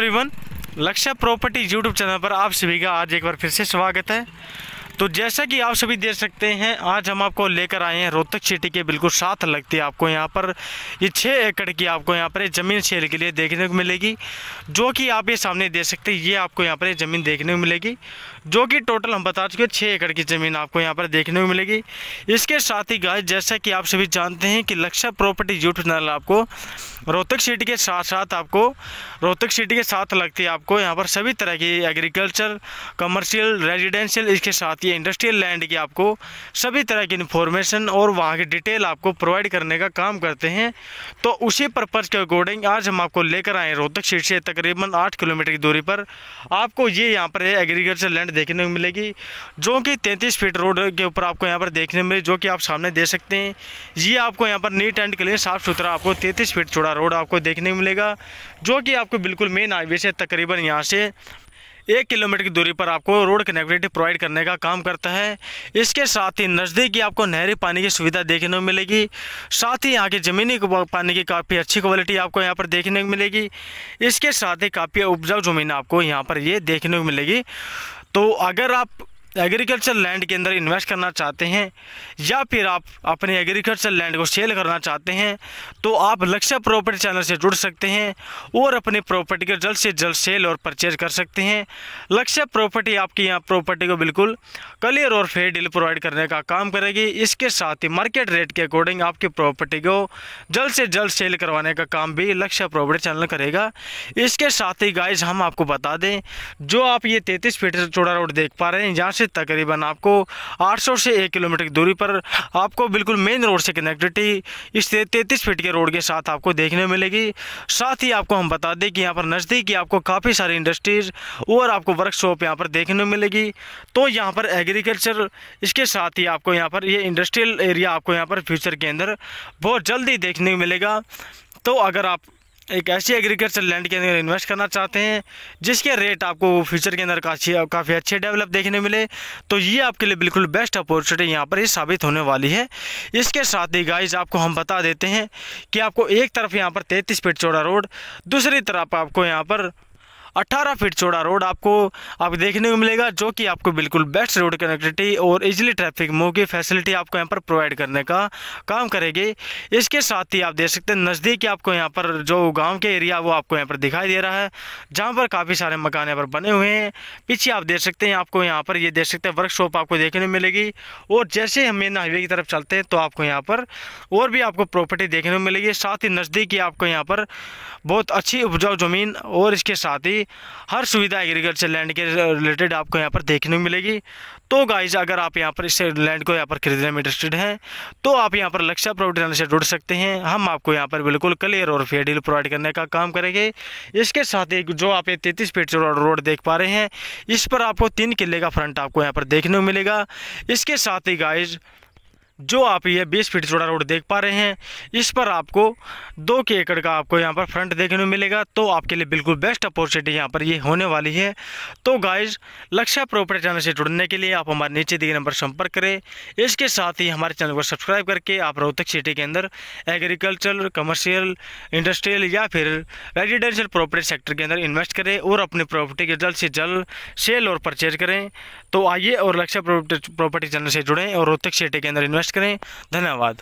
everyone लक्ष्य property YouTube channel पर आप सभी का आज एक बार फिर से स्वागत है तो जैसा कि आप सभी देख सकते हैं आज हम आपको लेकर आए हैं रोहतक सिटी के बिल्कुल साथ लगती है आपको यहाँ पर ये छः एकड़ की आपको यहाँ पर ज़मीन सेल के लिए देखने को मिलेगी जो कि आप ये सामने देख सकते हैं ये आपको यहाँ पर ज़मीन देखने को मिलेगी जो कि टोटल हम बता चुके छः एकड़ की ज़मीन आपको यहाँ पर देखने को मिलेगी इसके साथ ही गाय जैसा कि आप सभी जानते हैं कि लक्ष्य प्रॉपर्टी यूट्यूब चैनल आपको रोहतक सिटी के साथ साथ आपको रोहतक सिटी के साथ लगती है आपको यहाँ पर सभी तरह की एग्रीकल्चर कमर्शियल रेजिडेंशियल इसके साथ ही इंडस्ट्रियल लैंड की आपको सभी तरह की इन्फॉर्मेशन और वहाँ की डिटेल आपको प्रोवाइड करने का काम करते हैं तो उसी पर्पज़ के अकॉर्डिंग आज हम आपको लेकर आए रोहतक सिटी से तकरीबन आठ किलोमीटर की दूरी पर आपको ये यहाँ पर एग्रीकल्चर लैंड यहाँ देखने को मिलेगी जो कि तैंतीस फीट रोड के ऊपर आपको यहाँ पर देखने मिले जो कि आप सामने देख सकते हैं ये आपको यहाँ पर नीट एंड क्लीन साफ सुथरा आपको तैंतीस फीट चौड़ा रोड आपको देखने को मिलेगा जो कि आपको बिल्कुल मेन हाईवे से तकरीबन यहाँ से एक किलोमीटर की दूरी पर आपको रोड कनेक्टिविटी प्रोवाइड करने का काम करता है इसके साथ ही नज़दीकी आपको नहरी पानी की सुविधा देखने को मिलेगी साथ ही यहाँ के ज़मीनी पानी की काफ़ी अच्छी क्वालिटी आपको यहाँ पर देखने को मिलेगी इसके साथ ही काफ़ी उपजाऊ ज़मीन आपको यहाँ पर ये देखने को मिलेगी तो अगर आप एग्रीकल्चर लैंड के अंदर इन्वेस्ट करना चाहते हैं या फिर आप अपने एग्रीकल्चर लैंड को सेल करना चाहते हैं तो आप लक्ष्य प्रॉपर्टी चैनल से जुड़ सकते हैं और अपनी प्रॉपर्टी को जल्द से जल्द सेल और परचेज कर सकते हैं लक्ष्य प्रॉपर्टी आपकी यहाँ प्रॉपर्टी को बिल्कुल क्लियर और फेयर डील प्रोवाइड करने का काम करेगी इसके साथ ही मार्केट रेट के अकॉर्डिंग आपकी प्रॉपर्टी को जल्द से जल्द सेल करवाने का काम भी लक्ष्य प्रॉपर्टी चैनल करेगा इसके साथ ही गाइज हम आपको बता दें जो आप ये तैंतीस फीट चौड़ा रोड देख पा रहे हैं यहाँ से तकरीबन आपको 800 से एक किलोमीटर की दूरी पर आपको बिल्कुल मेन रोड से कनेक्टिविटी इस तैंतीस फीट के रोड के साथ आपको देखने मिलेगी साथ ही आपको हम बता दें कि यहाँ पर नज़दीक ही आपको काफ़ी सारी इंडस्ट्रीज़ और आपको वर्कशॉप यहाँ पर देखने मिलेगी तो यहाँ पर एग्रीकल्चर इसके साथ ही आपको यहाँ पर ये इंडस्ट्रियल एरिया आपको यहाँ पर फ्यूचर के अंदर बहुत जल्दी देखने को मिलेगा तो अगर आप एक ऐसी एग्रीकल्चर लैंड के अंदर इन्वेस्ट करना चाहते हैं जिसके रेट आपको फ्यूचर के अंदर काफ़ी काफ़ी अच्छे डेवलप देखने मिले तो ये आपके लिए बिल्कुल बेस्ट अपॉर्चुनिटी यहाँ पर ही साबित होने वाली है इसके साथ ही गाइज आपको हम बता देते हैं कि आपको एक तरफ यहाँ पर तैंतीस फीट चौड़ा रोड दूसरी तरफ आपको यहाँ पर 18 फीट चौड़ा रोड आपको आप देखने को मिलेगा जो कि आपको बिल्कुल बेस्ट रोड कनेक्टिविटी और इजिली ट्रैफिक मूव की फैसिलिटी आपको यहाँ पर प्रोवाइड करने का काम करेगी इसके साथ ही आप देख सकते हैं नज़दीक आपको यहाँ पर जो गाँव के एरिया वो आपको यहाँ पर दिखाई दे रहा है जहाँ पर काफ़ी सारे मकान यहाँ पर बने हुए हैं पीछे आप देख सकते हैं आपको यहाँ पर ये यह देख सकते हैं वर्कशॉप आपको देखने को मिलेगी और जैसे हम मेन हाईवे की तरफ चलते हैं तो आपको यहाँ पर और भी आपको प्रॉपर्टी देखने को मिलेगी साथ ही नज़दीक आपको यहाँ पर बहुत अच्छी उपजाऊ ज़मीन और इसके साथ ही मिलेगी हर सुविधा एग्रीकल्चर लैंड के रिलेटेड आपको यहाँ पर देखने को मिलेगी तो गाइज अगर आप यहाँ पर इस लैंड को यहाँ पर खरीदने में इंटरेस्टेड हैं तो आप यहाँ पर लक्ष्य प्रॉपर्टी से जुड़ सकते हैं हम आपको यहाँ पर बिल्कुल क्लियर और फेयर डील प्रोवाइड करने का काम करेंगे इसके साथ ही जो आप ये तैंतीस फीट रोड देख पा रहे हैं इस पर आपको तीन किले का फ्रंट आपको यहाँ पर देखने को मिलेगा इसके साथ ही गाइज जो आप ये 20 फीट चौड़ा रोड देख पा रहे हैं इस पर आपको दो के एकड़ का आपको यहाँ पर फ्रंट देखने को मिलेगा तो आपके लिए बिल्कुल बेस्ट अपॉर्चुनिटी यहाँ पर ये होने वाली है तो गाइज लक्ष्य प्रॉपर्टी चैनल से जुड़ने के लिए आप हमारे नीचे दिए नंबर संपर्क करें इसके साथ ही हमारे चैनल को सब्सक्राइब करके आप रोहतक सिटी के अंदर एग्रीकल्चर कमर्शियल इंडस्ट्रियल या फिर रेजिडेंशियल प्रॉपर्टी सेक्टर के अंदर इन्वेस्ट करें और अपनी प्रॉपर्टी के जल्द से जल्द सेल और परचेज करें तो आइए और लक्ष्य प्रॉपर्टी चैनल से जुड़ें और रोहतक सिटी के अंदर इन्वेस्ट करें धन्यवाद